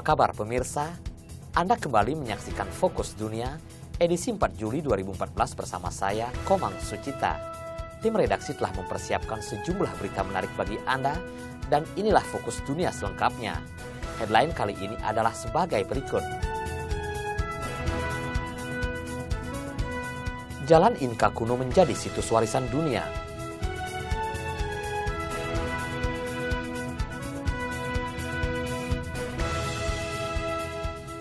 Apa kabar pemirsa? Anda kembali menyaksikan Fokus Dunia edisi 4 Juli 2014 bersama saya, Komang Sucita. Tim redaksi telah mempersiapkan sejumlah berita menarik bagi Anda dan inilah Fokus Dunia selengkapnya. Headline kali ini adalah sebagai berikut. Jalan Inka kuno menjadi situs warisan dunia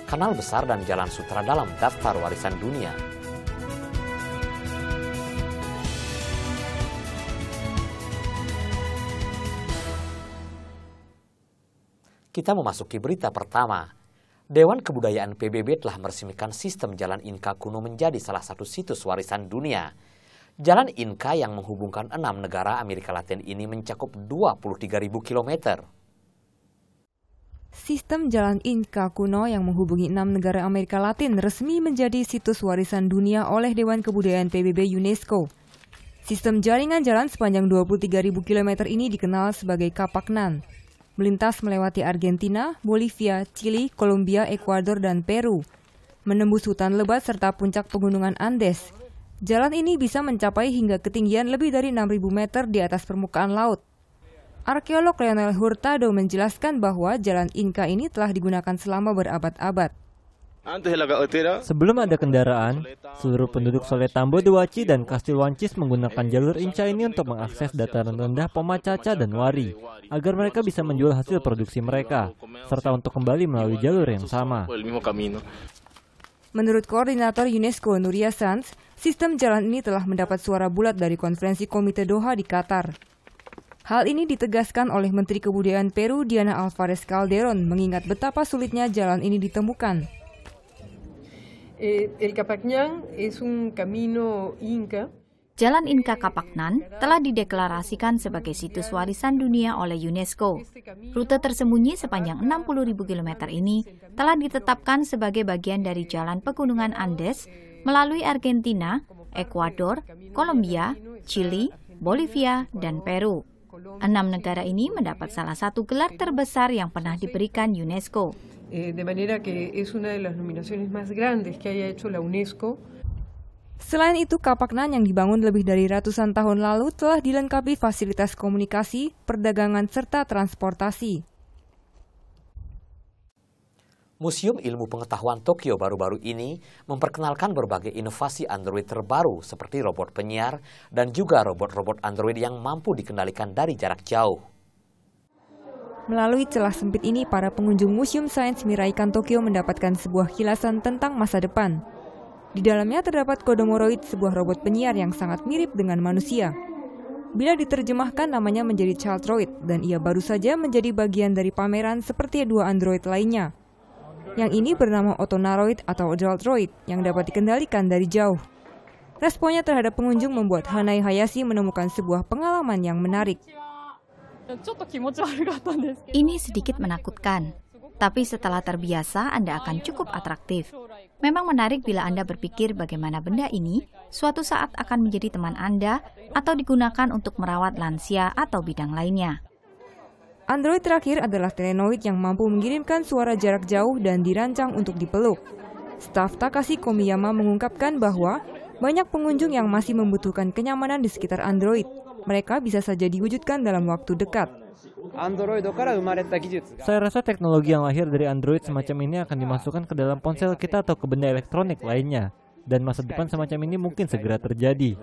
Kanal Besar dan Jalan Sutra dalam daftar warisan dunia. Kita memasuki berita pertama. Dewan Kebudayaan PBB telah meresmikan sistem Jalan Inka kuno menjadi salah satu situs warisan dunia. Jalan Inka yang menghubungkan enam negara Amerika Latin ini mencakup 23.000 kilometer. Sistem jalan Inca kuno yang menghubungi enam negara Amerika Latin resmi menjadi situs warisan dunia oleh Dewan Kebudayaan PBB UNESCO. Sistem jaringan jalan sepanjang 23.000 km ini dikenal sebagai Kapaknan. Melintas melewati Argentina, Bolivia, Chili, Kolombia, Ekuador, dan Peru. Menembus hutan lebat serta puncak pegunungan Andes. Jalan ini bisa mencapai hingga ketinggian lebih dari 6.000 meter di atas permukaan laut. Arkeolog Lionel Hurtado menjelaskan bahwa jalan Inka ini telah digunakan selama berabad-abad. Sebelum ada kendaraan, seluruh penduduk Soletambo Waci dan Kastil Wancis menggunakan jalur Inca ini untuk mengakses dataran rendah Pomacaca dan Wari, agar mereka bisa menjual hasil produksi mereka, serta untuk kembali melalui jalur yang sama. Menurut Koordinator UNESCO Nuria Sanz, sistem jalan ini telah mendapat suara bulat dari konferensi Komite Doha di Qatar. Hal ini ditegaskan oleh Menteri Kebudayaan Peru Diana Alvarez Calderon mengingat betapa sulitnya jalan ini ditemukan. Eh, el es un inca Jalan Inka Kapaknan telah dideklarasikan sebagai situs warisan dunia oleh UNESCO. Rute tersembunyi sepanjang 60.000 km ini telah ditetapkan sebagai bagian dari jalan pegunungan Andes melalui Argentina, Ecuador, Kolombia, Chili, Bolivia, dan Peru. Enam negara ini mendapat salah satu gelar terbesar yang pernah diberikan UNESCO. Eh, de manera que es una de las Selain itu, Kapaknan yang dibangun lebih dari ratusan tahun lalu telah dilengkapi fasilitas komunikasi, perdagangan, serta transportasi. Museum Ilmu Pengetahuan Tokyo baru-baru ini memperkenalkan berbagai inovasi Android terbaru seperti robot penyiar dan juga robot-robot Android yang mampu dikendalikan dari jarak jauh. Melalui celah sempit ini, para pengunjung Museum Science Miraikan Tokyo mendapatkan sebuah kilasan tentang masa depan. Di dalamnya terdapat Kodomoroid, sebuah robot penyiar yang sangat mirip dengan manusia. Bila diterjemahkan namanya menjadi Childroid dan ia baru saja menjadi bagian dari pameran seperti dua android lainnya. Yang ini bernama Otonaroid atau Adultroid yang dapat dikendalikan dari jauh. Responnya terhadap pengunjung membuat Hanai Hayashi menemukan sebuah pengalaman yang menarik. Ini sedikit menakutkan, tapi setelah terbiasa Anda akan cukup atraktif. Memang menarik bila Anda berpikir bagaimana benda ini suatu saat akan menjadi teman Anda atau digunakan untuk merawat lansia atau bidang lainnya. Android terakhir adalah Telenoid yang mampu mengirimkan suara jarak jauh dan dirancang untuk dipeluk. Staf Takashi Komiyama mengungkapkan bahwa banyak pengunjung yang masih membutuhkan kenyamanan di sekitar Android. Mereka bisa saja diwujudkan dalam waktu dekat. Saya rasa teknologi yang lahir dari Android semacam ini akan dimasukkan ke dalam ponsel kita atau ke benda elektronik lainnya. Dan masa depan semacam ini mungkin segera terjadi.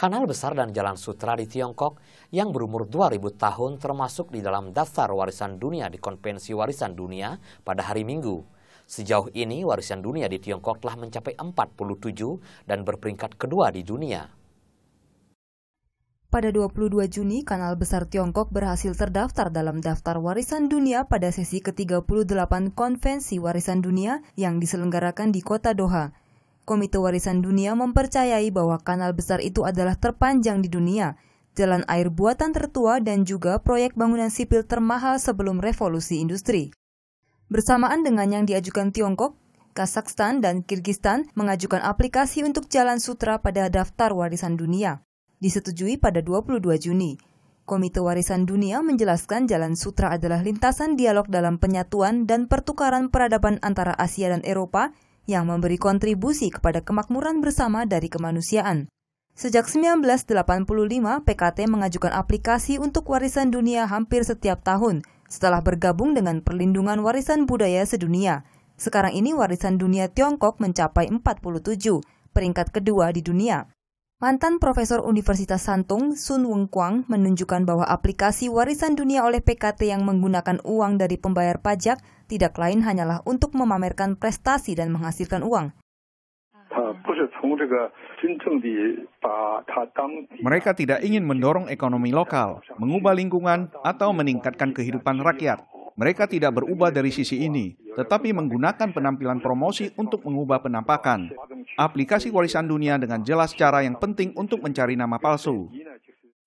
Kanal besar dan jalan sutra di Tiongkok yang berumur 2000 tahun termasuk di dalam daftar warisan dunia di Konvensi Warisan Dunia pada hari Minggu. Sejauh ini warisan dunia di Tiongkok telah mencapai 47 dan berperingkat kedua di dunia. Pada 22 Juni, kanal besar Tiongkok berhasil terdaftar dalam daftar warisan dunia pada sesi ke-38 Konvensi Warisan Dunia yang diselenggarakan di kota Doha. Komite Warisan Dunia mempercayai bahwa kanal besar itu adalah terpanjang di dunia, jalan air buatan tertua dan juga proyek bangunan sipil termahal sebelum revolusi industri. Bersamaan dengan yang diajukan Tiongkok, Kazakhstan dan Kirgistan mengajukan aplikasi untuk Jalan Sutra pada Daftar Warisan Dunia. Disetujui pada 22 Juni. Komite Warisan Dunia menjelaskan Jalan Sutra adalah lintasan dialog dalam penyatuan dan pertukaran peradaban antara Asia dan Eropa yang memberi kontribusi kepada kemakmuran bersama dari kemanusiaan. Sejak 1985, PKT mengajukan aplikasi untuk warisan dunia hampir setiap tahun setelah bergabung dengan Perlindungan Warisan Budaya Sedunia. Sekarang ini warisan dunia Tiongkok mencapai 47, peringkat kedua di dunia. Mantan Profesor Universitas Santung, Sun Weng Kwang, menunjukkan bahwa aplikasi warisan dunia oleh PKT yang menggunakan uang dari pembayar pajak tidak lain hanyalah untuk memamerkan prestasi dan menghasilkan uang. Mereka tidak ingin mendorong ekonomi lokal, mengubah lingkungan, atau meningkatkan kehidupan rakyat. Mereka tidak berubah dari sisi ini, tetapi menggunakan penampilan promosi untuk mengubah penampakan. Aplikasi warisan dunia dengan jelas cara yang penting untuk mencari nama palsu.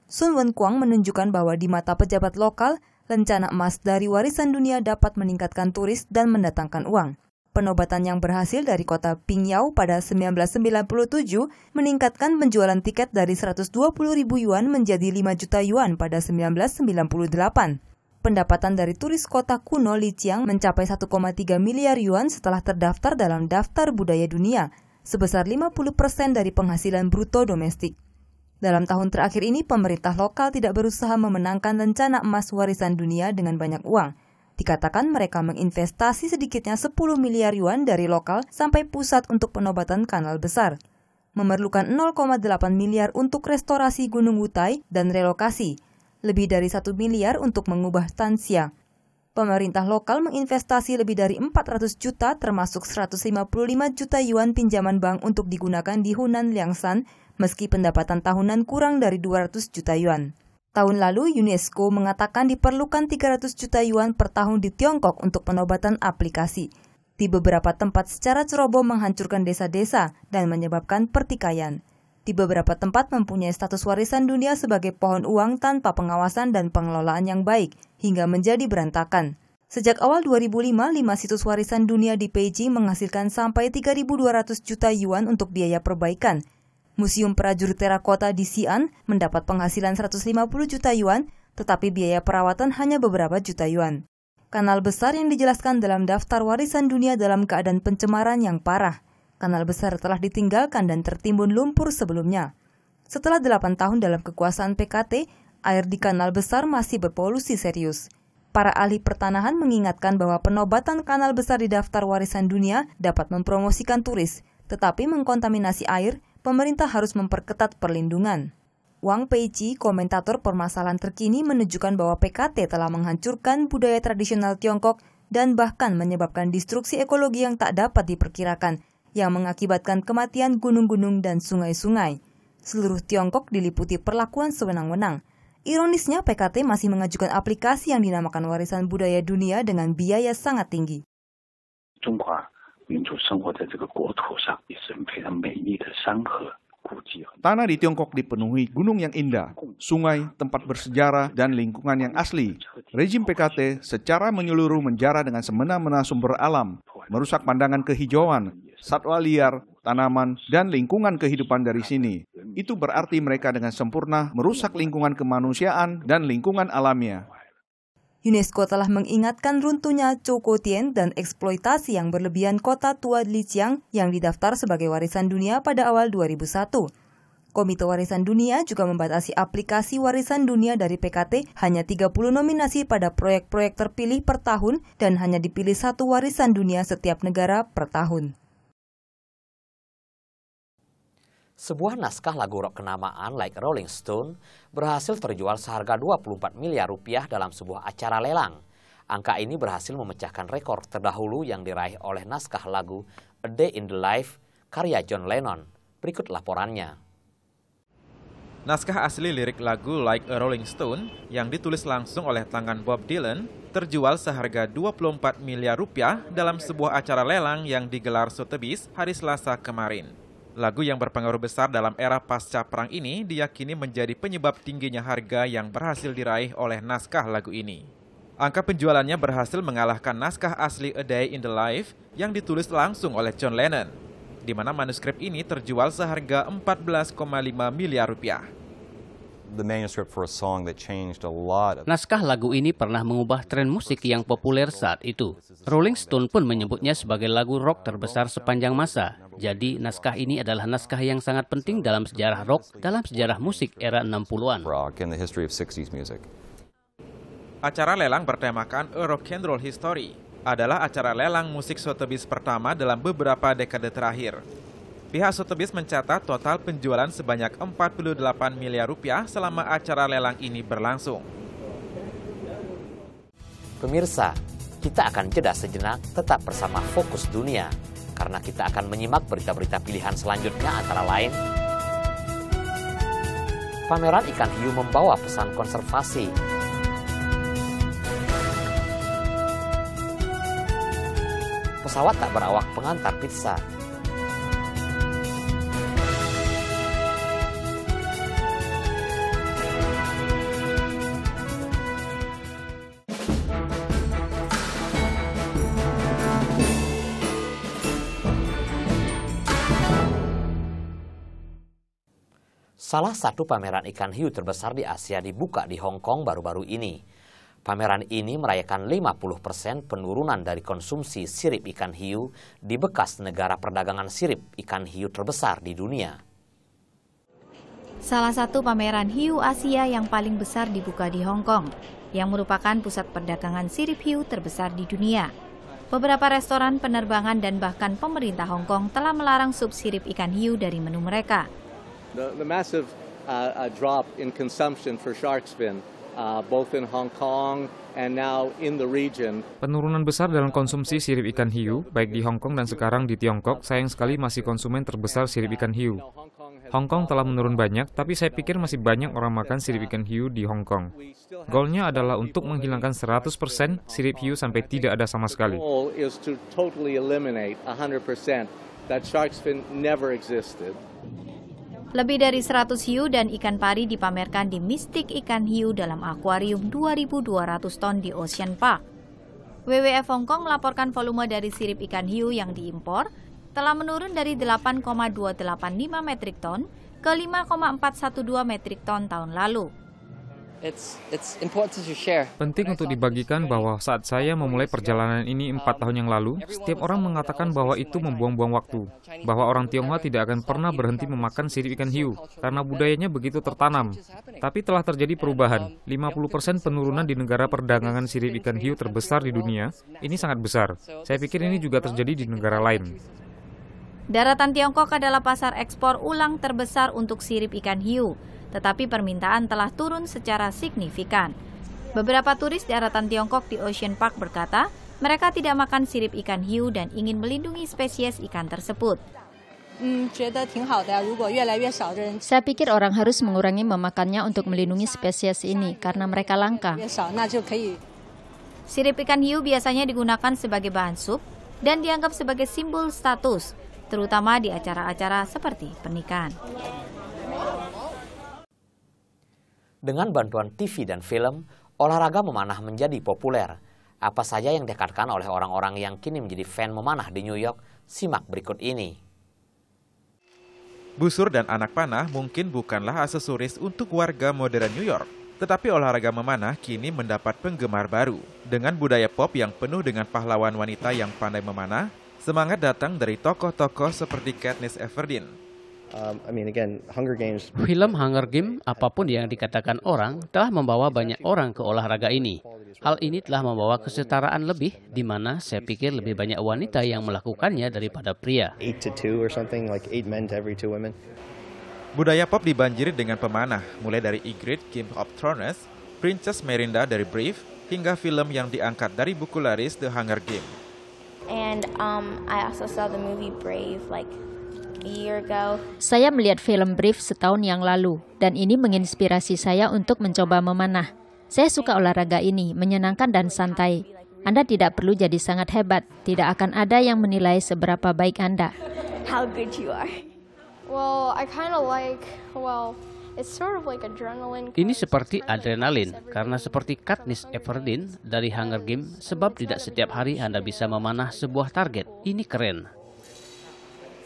Sun Wen menunjukkan bahwa di mata pejabat lokal, rencana emas dari warisan dunia dapat meningkatkan turis dan mendatangkan uang. Penobatan yang berhasil dari kota Pingyao pada 1997 meningkatkan penjualan tiket dari 120 ribu yuan menjadi 5 juta yuan pada 1998 pendapatan dari turis kota kuno Lijiang mencapai 1,3 miliar yuan setelah terdaftar dalam Daftar Budaya Dunia, sebesar 50% persen dari penghasilan bruto domestik. Dalam tahun terakhir ini, pemerintah lokal tidak berusaha memenangkan rencana emas warisan dunia dengan banyak uang. Dikatakan mereka menginvestasi sedikitnya 10 miliar yuan dari lokal sampai pusat untuk penobatan kanal besar. Memerlukan 0,8 miliar untuk restorasi Gunung Wutai dan relokasi, lebih dari 1 miliar untuk mengubah Tansia. Pemerintah lokal menginvestasi lebih dari 400 juta termasuk 155 juta yuan pinjaman bank untuk digunakan di Hunan Liangshan, meski pendapatan tahunan kurang dari 200 juta yuan. Tahun lalu, UNESCO mengatakan diperlukan 300 juta yuan per tahun di Tiongkok untuk penobatan aplikasi. Di beberapa tempat secara ceroboh menghancurkan desa-desa dan menyebabkan pertikaian di beberapa tempat mempunyai status warisan dunia sebagai pohon uang tanpa pengawasan dan pengelolaan yang baik, hingga menjadi berantakan. Sejak awal 2005, lima situs warisan dunia di Beijing menghasilkan sampai 3.200 juta yuan untuk biaya perbaikan. Museum Prajurit Terakota di Xi'an mendapat penghasilan 150 juta yuan, tetapi biaya perawatan hanya beberapa juta yuan. Kanal besar yang dijelaskan dalam daftar warisan dunia dalam keadaan pencemaran yang parah. Kanal besar telah ditinggalkan dan tertimbun lumpur sebelumnya. Setelah 8 tahun dalam kekuasaan PKT, air di kanal besar masih berpolusi serius. Para ahli pertanahan mengingatkan bahwa penobatan kanal besar di daftar warisan dunia dapat mempromosikan turis, tetapi mengkontaminasi air, pemerintah harus memperketat perlindungan. Wang Peici, komentator permasalahan terkini, menunjukkan bahwa PKT telah menghancurkan budaya tradisional Tiongkok dan bahkan menyebabkan destruksi ekologi yang tak dapat diperkirakan yang mengakibatkan kematian gunung-gunung dan sungai-sungai. Seluruh Tiongkok diliputi perlakuan sewenang-wenang. Ironisnya, PKT masih mengajukan aplikasi yang dinamakan warisan budaya dunia dengan biaya sangat tinggi. Tanah di Tiongkok dipenuhi gunung yang indah, sungai, tempat bersejarah, dan lingkungan yang asli. Rejim PKT secara menyeluruh menjara dengan semena-mena sumber alam, merusak pandangan kehijauan, satwa liar, tanaman, dan lingkungan kehidupan dari sini. Itu berarti mereka dengan sempurna merusak lingkungan kemanusiaan dan lingkungan alamnya. UNESCO telah mengingatkan runtuhnya Tien dan eksploitasi yang berlebihan kota tua Lijiang yang didaftar sebagai warisan dunia pada awal 2001. Komite Warisan Dunia juga membatasi aplikasi warisan dunia dari PKT hanya 30 nominasi pada proyek-proyek terpilih per tahun dan hanya dipilih satu warisan dunia setiap negara per tahun. Sebuah naskah lagu rock kenamaan like Rolling Stone berhasil terjual seharga 24 miliar rupiah dalam sebuah acara lelang. Angka ini berhasil memecahkan rekor terdahulu yang diraih oleh naskah lagu A Day in the Life karya John Lennon. Berikut laporannya. Naskah asli lirik lagu Like a Rolling Stone yang ditulis langsung oleh tangan Bob Dylan terjual seharga 24 miliar rupiah dalam sebuah acara lelang yang digelar Sotheby's hari Selasa kemarin. Lagu yang berpengaruh besar dalam era pasca perang ini diyakini menjadi penyebab tingginya harga yang berhasil diraih oleh naskah lagu ini. Angka penjualannya berhasil mengalahkan naskah asli A Day in the Life yang ditulis langsung oleh John Lennon, di mana manuskrip ini terjual seharga 14,5 miliar rupiah. Naskah lagu ini pernah mengubah tren musik yang populer saat itu. Rolling Stone pun menyebutnya sebagai lagu rock terbesar sepanjang masa. Jadi, naskah ini adalah naskah yang sangat penting dalam sejarah rock, dalam sejarah musik era 60-an. Acara lelang bertemakan A Rock and Roll History adalah acara lelang musik Sotheby's pertama dalam beberapa dekade terakhir. Pihak Sotheby's mencatat total penjualan sebanyak 48 miliar rupiah selama acara lelang ini berlangsung. Pemirsa, kita akan jeda sejenak tetap bersama Fokus Dunia karena kita akan menyimak berita-berita pilihan selanjutnya antara lain Pameran ikan hiu membawa pesan konservasi pesawat tak berawak pengantar pizza. Salah satu pameran ikan hiu terbesar di Asia dibuka di Hong Kong baru-baru ini. Pameran ini merayakan 50% penurunan dari konsumsi sirip ikan hiu di bekas negara perdagangan sirip ikan hiu terbesar di dunia. Salah satu pameran hiu Asia yang paling besar dibuka di Hong Kong, yang merupakan pusat perdagangan sirip hiu terbesar di dunia. Beberapa restoran, penerbangan, dan bahkan pemerintah Hong Kong telah melarang sup sirip ikan hiu dari menu mereka the, the massive uh, uh, drop in consumption for shark spin, Uh, both in Hong Kong and now in the region. Penurunan besar dalam konsumsi sirip ikan hiu, baik di Hong Kong dan sekarang di Tiongkok, sayang sekali masih konsumen terbesar sirip ikan hiu. Hong Kong telah menurun banyak, tapi saya pikir masih banyak orang makan sirip ikan hiu di Hong Kong. Goalnya adalah untuk menghilangkan 100% sirip hiu sampai tidak ada sama sekali. Lebih dari 100 hiu dan ikan pari dipamerkan di Mistik Ikan Hiu dalam akuarium 2.200 ton di Ocean Park. WWF Hong Kong melaporkan volume dari sirip ikan hiu yang diimpor telah menurun dari 8,285 metrik ton ke 5,412 metrik ton tahun lalu. Penting untuk dibagikan bahwa saat saya memulai perjalanan ini empat tahun yang lalu, setiap orang mengatakan bahwa itu membuang-buang waktu, bahwa orang Tionghoa tidak akan pernah berhenti memakan sirip ikan hiu karena budayanya begitu tertanam. Tapi telah terjadi perubahan, 50% penurunan di negara perdagangan sirip ikan hiu terbesar di dunia, ini sangat besar. Saya pikir ini juga terjadi di negara lain. Daratan Tiongkok adalah pasar ekspor ulang terbesar untuk sirip ikan hiu tetapi permintaan telah turun secara signifikan. Beberapa turis di daratan Tiongkok di Ocean Park berkata, mereka tidak makan sirip ikan hiu dan ingin melindungi spesies ikan tersebut. Saya pikir orang harus mengurangi memakannya untuk melindungi spesies ini karena mereka langka. Sirip ikan hiu biasanya digunakan sebagai bahan sup dan dianggap sebagai simbol status, terutama di acara-acara seperti pernikahan. Dengan bantuan TV dan film, olahraga memanah menjadi populer. Apa saja yang dikatakan oleh orang-orang yang kini menjadi fan memanah di New York, simak berikut ini. Busur dan anak panah mungkin bukanlah aksesoris untuk warga modern New York. Tetapi olahraga memanah kini mendapat penggemar baru. Dengan budaya pop yang penuh dengan pahlawan wanita yang pandai memanah, semangat datang dari tokoh-tokoh seperti Katniss Everdeen, Um, Hunger Games. Film Hunger Game, apapun yang dikatakan orang, telah membawa banyak orang ke olahraga ini. Hal ini telah membawa kesetaraan lebih, di mana saya pikir lebih banyak wanita yang melakukannya daripada pria. Budaya pop dibanjiri dengan pemanah, mulai dari Ingrid Kim of Thrones, Princess Merinda dari Brief, hingga film yang diangkat dari buku laris The Hunger Games. And um, I also saw the movie Brave, like saya melihat film Brief setahun yang lalu, dan ini menginspirasi saya untuk mencoba memanah. Saya suka olahraga ini, menyenangkan dan santai. Anda tidak perlu jadi sangat hebat, tidak akan ada yang menilai seberapa baik Anda. ini seperti adrenalin, karena seperti Katniss Everdeen dari Hunger Games, sebab tidak setiap hari Anda bisa memanah sebuah target. Ini keren.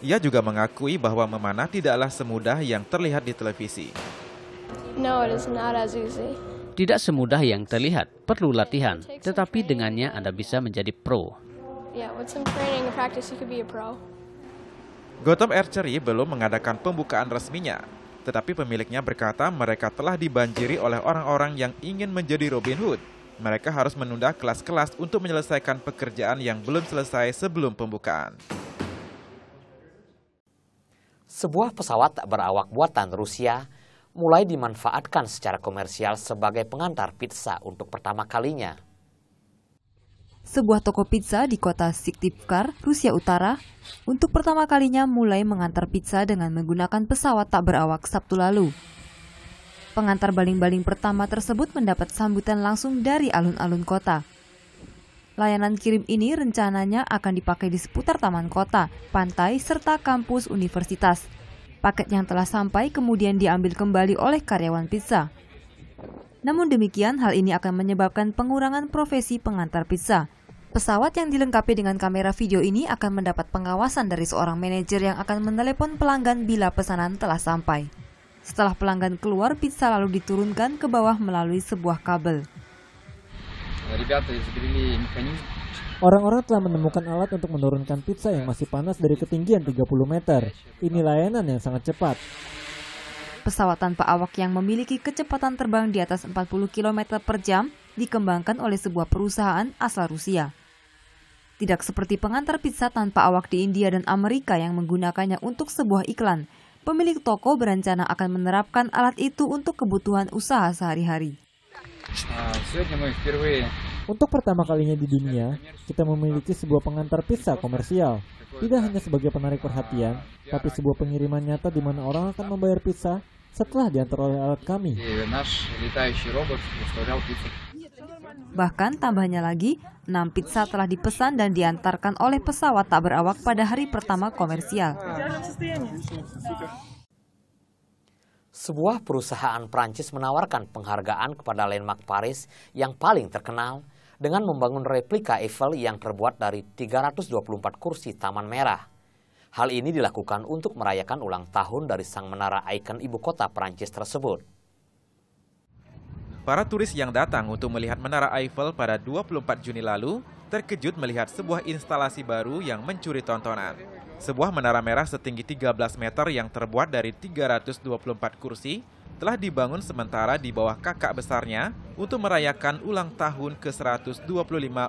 Ia juga mengakui bahwa memanah tidaklah semudah yang terlihat di televisi. No, it not as easy. Tidak semudah yang terlihat, perlu latihan, tetapi dengannya Anda bisa menjadi pro. Gotham Archery belum mengadakan pembukaan resminya, tetapi pemiliknya berkata mereka telah dibanjiri oleh orang-orang yang ingin menjadi Robin Hood. Mereka harus menunda kelas-kelas untuk menyelesaikan pekerjaan yang belum selesai sebelum pembukaan. Sebuah pesawat berawak buatan Rusia mulai dimanfaatkan secara komersial sebagai pengantar pizza untuk pertama kalinya. Sebuah toko pizza di kota Siktivkar, Rusia Utara, untuk pertama kalinya mulai mengantar pizza dengan menggunakan pesawat tak berawak Sabtu lalu. Pengantar baling-baling pertama tersebut mendapat sambutan langsung dari alun-alun kota. Layanan kirim ini rencananya akan dipakai di seputar taman kota, pantai, serta kampus universitas. Paket yang telah sampai kemudian diambil kembali oleh karyawan pizza. Namun demikian, hal ini akan menyebabkan pengurangan profesi pengantar pizza. Pesawat yang dilengkapi dengan kamera video ini akan mendapat pengawasan dari seorang manajer yang akan menelepon pelanggan bila pesanan telah sampai. Setelah pelanggan keluar, pizza lalu diturunkan ke bawah melalui sebuah kabel. Orang-orang telah menemukan alat untuk menurunkan pizza yang masih panas dari ketinggian 30 meter. Ini layanan yang sangat cepat. Pesawat tanpa awak yang memiliki kecepatan terbang di atas 40 km per jam dikembangkan oleh sebuah perusahaan asal Rusia. Tidak seperti pengantar pizza tanpa awak di India dan Amerika yang menggunakannya untuk sebuah iklan, pemilik toko berencana akan menerapkan alat itu untuk kebutuhan usaha sehari-hari untuk pertama kalinya di dunia, kita memiliki sebuah pengantar pizza komersial. Tidak hanya sebagai penarik perhatian, tapi sebuah pengiriman nyata di mana orang akan membayar pizza setelah diantar oleh alat kami. Bahkan tambahnya lagi, 6 pizza telah dipesan dan diantarkan oleh pesawat tak berawak pada hari pertama komersial sebuah perusahaan Prancis menawarkan penghargaan kepada landmark Paris yang paling terkenal dengan membangun replika Eiffel yang terbuat dari 324 kursi Taman Merah. Hal ini dilakukan untuk merayakan ulang tahun dari sang menara ikon ibu kota Prancis tersebut. Para turis yang datang untuk melihat Menara Eiffel pada 24 Juni lalu terkejut melihat sebuah instalasi baru yang mencuri tontonan. Sebuah menara merah setinggi 13 meter yang terbuat dari 324 kursi telah dibangun sementara di bawah kakak besarnya untuk merayakan ulang tahun ke-125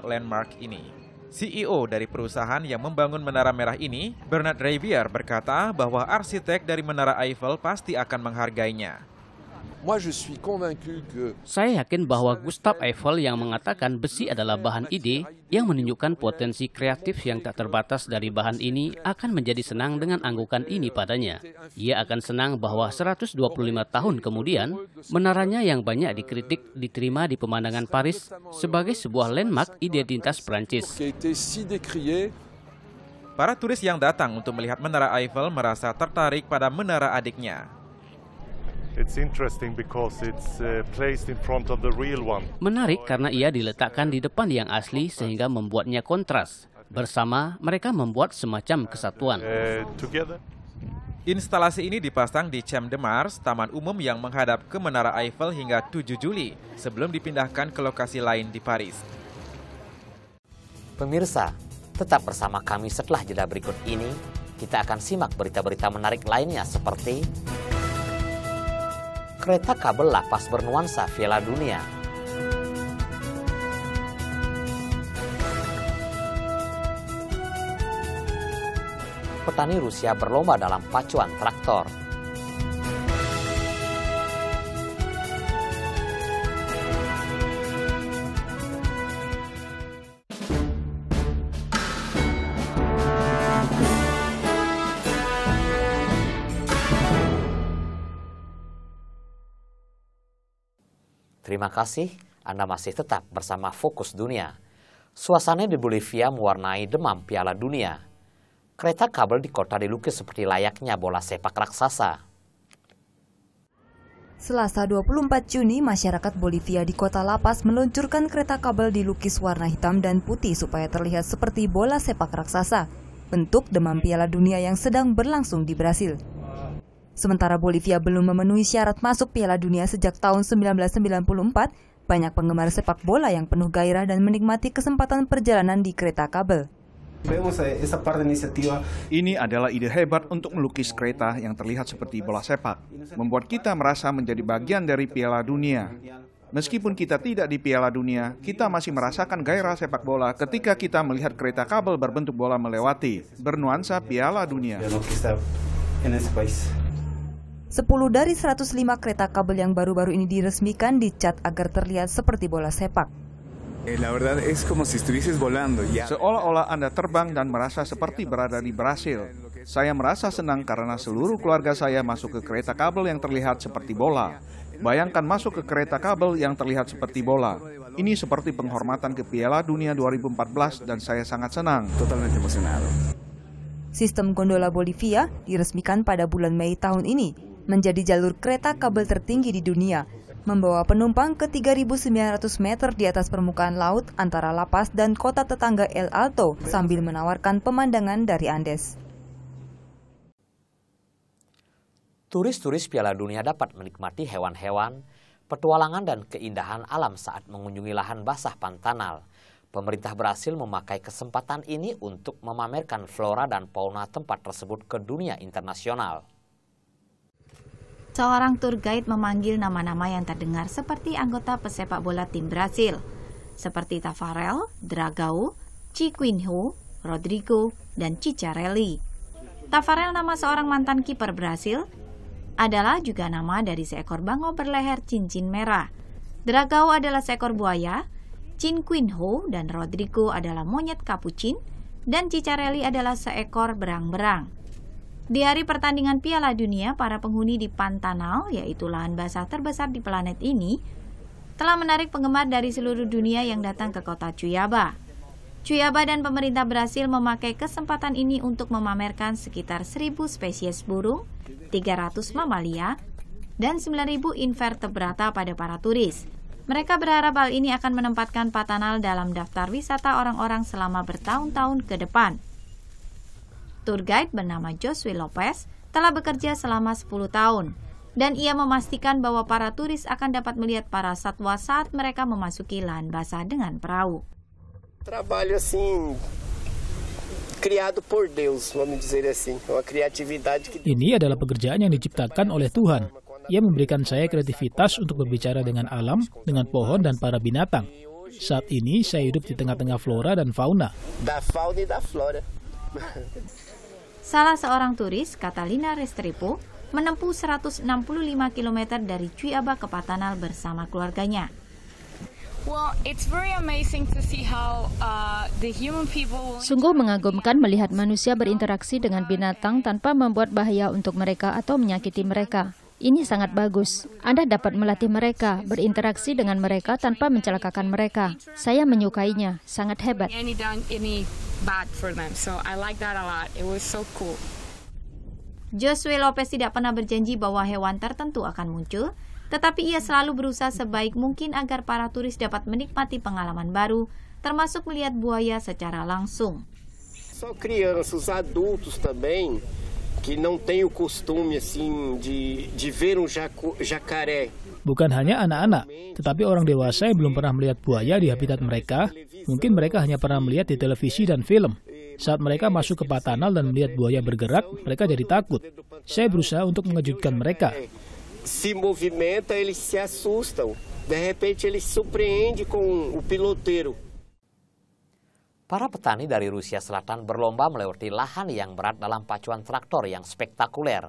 landmark ini. CEO dari perusahaan yang membangun Menara Merah ini, Bernard Ravier, berkata bahwa arsitek dari Menara Eiffel pasti akan menghargainya. Saya yakin bahwa Gustav Eiffel yang mengatakan besi adalah bahan ide yang menunjukkan potensi kreatif yang tak terbatas dari bahan ini akan menjadi senang dengan anggukan ini padanya. Ia akan senang bahwa 125 tahun kemudian, menaranya yang banyak dikritik diterima di pemandangan Paris sebagai sebuah landmark identitas Perancis. Para turis yang datang untuk melihat Menara Eiffel merasa tertarik pada menara adiknya. Menarik karena ia diletakkan di depan yang asli sehingga membuatnya kontras. Bersama mereka membuat semacam kesatuan. Uh, Instalasi ini dipasang di Champ de Mars, taman umum yang menghadap ke Menara Eiffel hingga 7 Juli sebelum dipindahkan ke lokasi lain di Paris. Pemirsa, tetap bersama kami setelah jeda berikut ini. Kita akan simak berita-berita menarik lainnya seperti kereta kabel lapas bernuansa Piala Dunia. Petani Rusia berlomba dalam pacuan traktor. Terima kasih Anda masih tetap bersama Fokus Dunia. Suasana di Bolivia mewarnai demam piala dunia. Kereta kabel di kota dilukis seperti layaknya bola sepak raksasa. Selasa 24 Juni, masyarakat Bolivia di kota La Paz meluncurkan kereta kabel dilukis warna hitam dan putih supaya terlihat seperti bola sepak raksasa, bentuk demam piala dunia yang sedang berlangsung di Brasil. Sementara Bolivia belum memenuhi syarat masuk Piala Dunia sejak tahun 1994, banyak penggemar sepak bola yang penuh gairah dan menikmati kesempatan perjalanan di kereta kabel. Eh, Ini adalah ide hebat untuk melukis kereta yang terlihat seperti bola sepak, membuat kita merasa menjadi bagian dari Piala Dunia. Meskipun kita tidak di Piala Dunia, kita masih merasakan gairah sepak bola ketika kita melihat kereta kabel berbentuk bola melewati, bernuansa Piala Dunia. Ya, 10 dari 105 kereta kabel yang baru-baru ini diresmikan dicat agar terlihat seperti bola sepak. Eh, ya. Seolah-olah Anda terbang dan merasa seperti berada di Brasil. Saya merasa senang karena seluruh keluarga saya masuk ke kereta kabel yang terlihat seperti bola. Bayangkan masuk ke kereta kabel yang terlihat seperti bola. Ini seperti penghormatan ke Piala Dunia 2014 dan saya sangat senang. Sistem gondola Bolivia diresmikan pada bulan Mei tahun ini menjadi jalur kereta kabel tertinggi di dunia, membawa penumpang ke 3.900 meter di atas permukaan laut antara lapas dan kota tetangga El Alto sambil menawarkan pemandangan dari Andes. Turis-turis Piala Dunia dapat menikmati hewan-hewan, petualangan dan keindahan alam saat mengunjungi lahan basah Pantanal. Pemerintah berhasil memakai kesempatan ini untuk memamerkan flora dan fauna tempat tersebut ke dunia internasional seorang tour guide memanggil nama-nama yang terdengar seperti anggota pesepak bola tim Brasil, seperti Tafarel, Dragao, Chiquinho, Rodrigo, dan Cicarelli. Tafarel nama seorang mantan kiper Brasil, adalah juga nama dari seekor bangau berleher cincin merah. Dragao adalah seekor buaya, Chin dan Rodrigo adalah monyet kapucin, dan Cicarelli adalah seekor berang-berang. Di hari pertandingan Piala Dunia, para penghuni di Pantanal, yaitu lahan basah terbesar di planet ini, telah menarik penggemar dari seluruh dunia yang datang ke kota Cuyaba. Cuyaba dan pemerintah berhasil memakai kesempatan ini untuk memamerkan sekitar 1.000 spesies burung, 300 mamalia, dan 9.000 invertebrata pada para turis. Mereka berharap hal ini akan menempatkan Pantanal dalam daftar wisata orang-orang selama bertahun-tahun ke depan. Tour guide bernama Josue Lopez telah bekerja selama 10 tahun dan ia memastikan bahwa para turis akan dapat melihat para satwa saat mereka memasuki lahan basah dengan perahu. Trabalho assim criado por Deus, vamos dizer assim, uma criatividade que Ini adalah pekerjaan yang diciptakan oleh Tuhan. Ia memberikan saya kreativitas untuk berbicara dengan alam, dengan pohon dan para binatang. Saat ini saya hidup di tengah-tengah flora dan fauna. Da fauna e da flora. Salah seorang turis, Catalina Restrepo, menempuh 165 km dari Cuiaba ke Patanal bersama keluarganya. Sungguh mengagumkan melihat manusia berinteraksi dengan binatang tanpa membuat bahaya untuk mereka atau menyakiti mereka. Ini sangat bagus. Anda dapat melatih mereka, berinteraksi dengan mereka tanpa mencelakakan mereka. Saya menyukainya, sangat hebat bad for them. So I like that a lot. It was so cool. Josue Lopez tidak pernah berjanji bahwa hewan tertentu akan muncul, tetapi ia selalu berusaha sebaik mungkin agar para turis dapat menikmati pengalaman baru, termasuk melihat buaya secara langsung. Só crianças, adultos também, que não têm o costume assim de, de ver um jacaré. Bukan hanya anak-anak, tetapi orang dewasa yang belum pernah melihat buaya di habitat mereka Mungkin mereka hanya pernah melihat di televisi dan film. Saat mereka masuk ke Patanal dan melihat buaya bergerak, mereka jadi takut. Saya berusaha untuk mengejutkan mereka. Para petani dari Rusia Selatan berlomba melewati lahan yang berat dalam pacuan traktor yang spektakuler.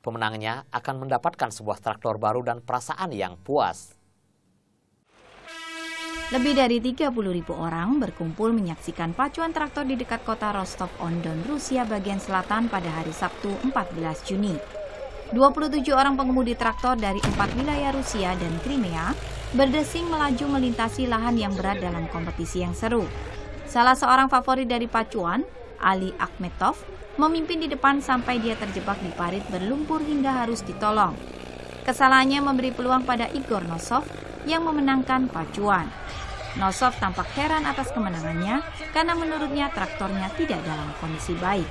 Pemenangnya akan mendapatkan sebuah traktor baru dan perasaan yang puas. Lebih dari 30.000 orang berkumpul menyaksikan pacuan traktor di dekat kota Rostov-on-Don, Rusia bagian selatan pada hari Sabtu 14 Juni. 27 orang pengemudi traktor dari empat wilayah Rusia dan Crimea berdesing melaju melintasi lahan yang berat dalam kompetisi yang seru. Salah seorang favorit dari pacuan, Ali Akhmetov, memimpin di depan sampai dia terjebak di parit berlumpur hingga harus ditolong. Kesalahannya memberi peluang pada Igor Nosov yang memenangkan pacuan. Nosov tampak heran atas kemenangannya karena menurutnya traktornya tidak dalam kondisi baik.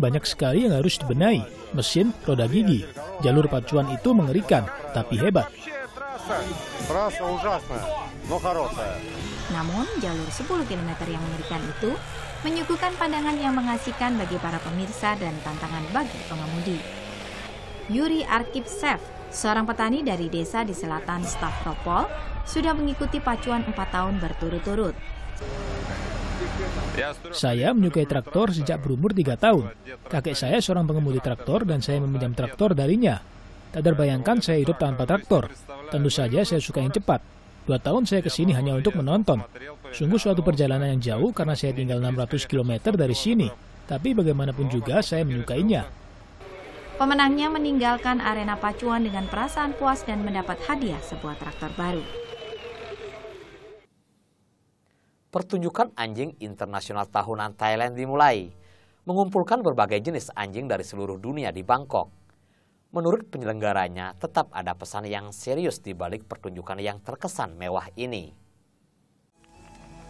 Banyak sekali yang harus dibenahi, mesin, roda gigi. Jalur pacuan itu mengerikan, tapi hebat. Namun, jalur 10 km yang mengerikan itu menyuguhkan pandangan yang mengasihkan bagi para pemirsa dan tantangan bagi pengemudi. Yuri Arkipsev Seorang petani dari desa di selatan Stavropol sudah mengikuti pacuan empat tahun berturut-turut. Saya menyukai traktor sejak berumur tiga tahun. Kakek saya seorang pengemudi traktor dan saya meminjam traktor darinya. Tak terbayangkan saya hidup tanpa traktor. Tentu saja saya suka yang cepat. Dua tahun saya ke sini hanya untuk menonton. Sungguh suatu perjalanan yang jauh karena saya tinggal 600 km dari sini. Tapi bagaimanapun juga saya menyukainya. Pemenangnya meninggalkan arena pacuan dengan perasaan puas dan mendapat hadiah sebuah traktor baru. Pertunjukan anjing internasional tahunan Thailand dimulai, mengumpulkan berbagai jenis anjing dari seluruh dunia di Bangkok. Menurut penyelenggaranya, tetap ada pesan yang serius di balik pertunjukan yang terkesan mewah ini.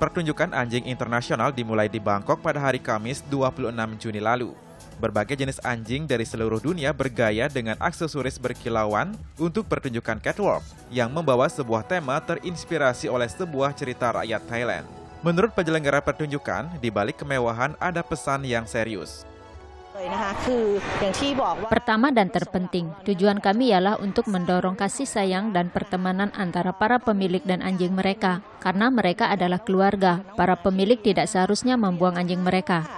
Pertunjukan anjing internasional dimulai di Bangkok pada hari Kamis 26 Juni lalu. Berbagai jenis anjing dari seluruh dunia bergaya dengan aksesoris berkilauan untuk pertunjukan catwalk yang membawa sebuah tema terinspirasi oleh sebuah cerita rakyat Thailand. Menurut penyelenggara pertunjukan, di balik kemewahan ada pesan yang serius, Pertama dan terpenting, tujuan kami ialah untuk mendorong kasih sayang dan pertemanan antara para pemilik dan anjing mereka, karena mereka adalah keluarga. Para pemilik tidak seharusnya membuang anjing mereka.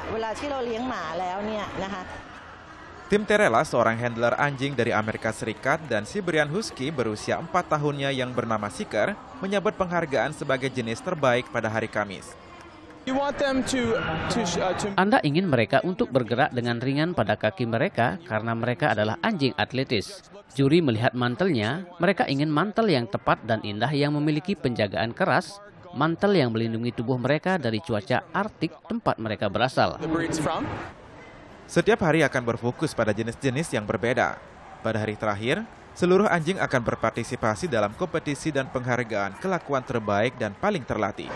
Tim Terela, seorang handler anjing dari Amerika Serikat dan Siberian Husky berusia 4 tahunnya yang bernama Siker, menyabet penghargaan sebagai jenis terbaik pada hari Kamis. Uh, Anda ingin mereka untuk bergerak dengan ringan pada kaki mereka karena mereka adalah anjing atletis. Juri melihat mantelnya, mereka ingin mantel yang tepat dan indah yang memiliki penjagaan keras, mantel yang melindungi tubuh mereka dari cuaca Arktik tempat mereka berasal. Setiap hari akan berfokus pada jenis-jenis yang berbeda. Pada hari terakhir, seluruh anjing akan berpartisipasi dalam kompetisi dan penghargaan kelakuan terbaik dan paling terlatih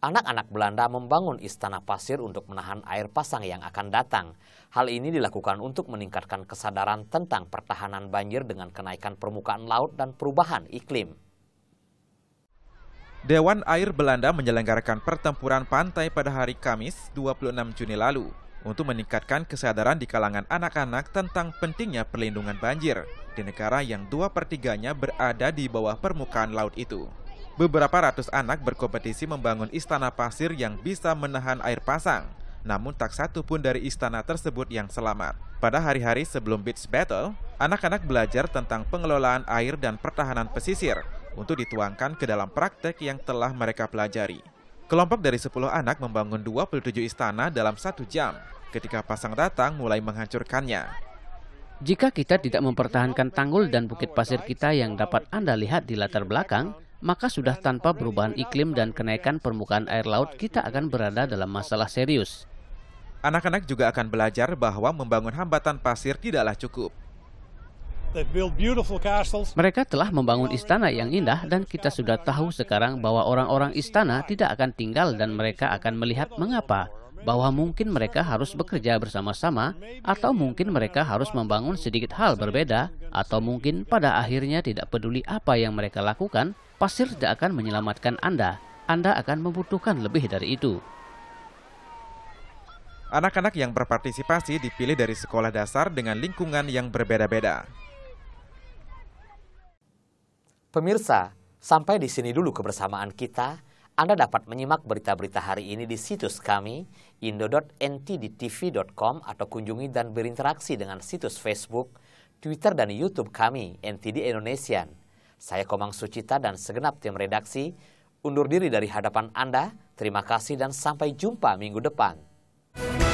anak-anak Belanda membangun istana pasir untuk menahan air pasang yang akan datang. Hal ini dilakukan untuk meningkatkan kesadaran tentang pertahanan banjir dengan kenaikan permukaan laut dan perubahan iklim. Dewan Air Belanda menyelenggarakan pertempuran pantai pada hari Kamis 26 Juni lalu untuk meningkatkan kesadaran di kalangan anak-anak tentang pentingnya perlindungan banjir di negara yang dua pertiganya berada di bawah permukaan laut itu. Beberapa ratus anak berkompetisi membangun istana pasir yang bisa menahan air pasang. Namun tak satu pun dari istana tersebut yang selamat. Pada hari-hari sebelum beach battle, anak-anak belajar tentang pengelolaan air dan pertahanan pesisir untuk dituangkan ke dalam praktek yang telah mereka pelajari. Kelompok dari 10 anak membangun 27 istana dalam satu jam ketika pasang datang mulai menghancurkannya. Jika kita tidak mempertahankan tanggul dan bukit pasir kita yang dapat Anda lihat di latar belakang, maka sudah tanpa perubahan iklim dan kenaikan permukaan air laut kita akan berada dalam masalah serius. Anak-anak juga akan belajar bahwa membangun hambatan pasir tidaklah cukup. Mereka telah membangun istana yang indah dan kita sudah tahu sekarang bahwa orang-orang istana tidak akan tinggal dan mereka akan melihat mengapa bahwa mungkin mereka harus bekerja bersama-sama atau mungkin mereka harus membangun sedikit hal berbeda atau mungkin pada akhirnya tidak peduli apa yang mereka lakukan pasir tidak akan menyelamatkan Anda. Anda akan membutuhkan lebih dari itu. Anak-anak yang berpartisipasi dipilih dari sekolah dasar dengan lingkungan yang berbeda-beda. Pemirsa, sampai di sini dulu kebersamaan kita. Anda dapat menyimak berita-berita hari ini di situs kami indo.ntdtv.com atau kunjungi dan berinteraksi dengan situs Facebook, Twitter, dan YouTube kami NTD Indonesian. Saya Komang Sucita dan segenap tim redaksi undur diri dari hadapan Anda. Terima kasih dan sampai jumpa minggu depan.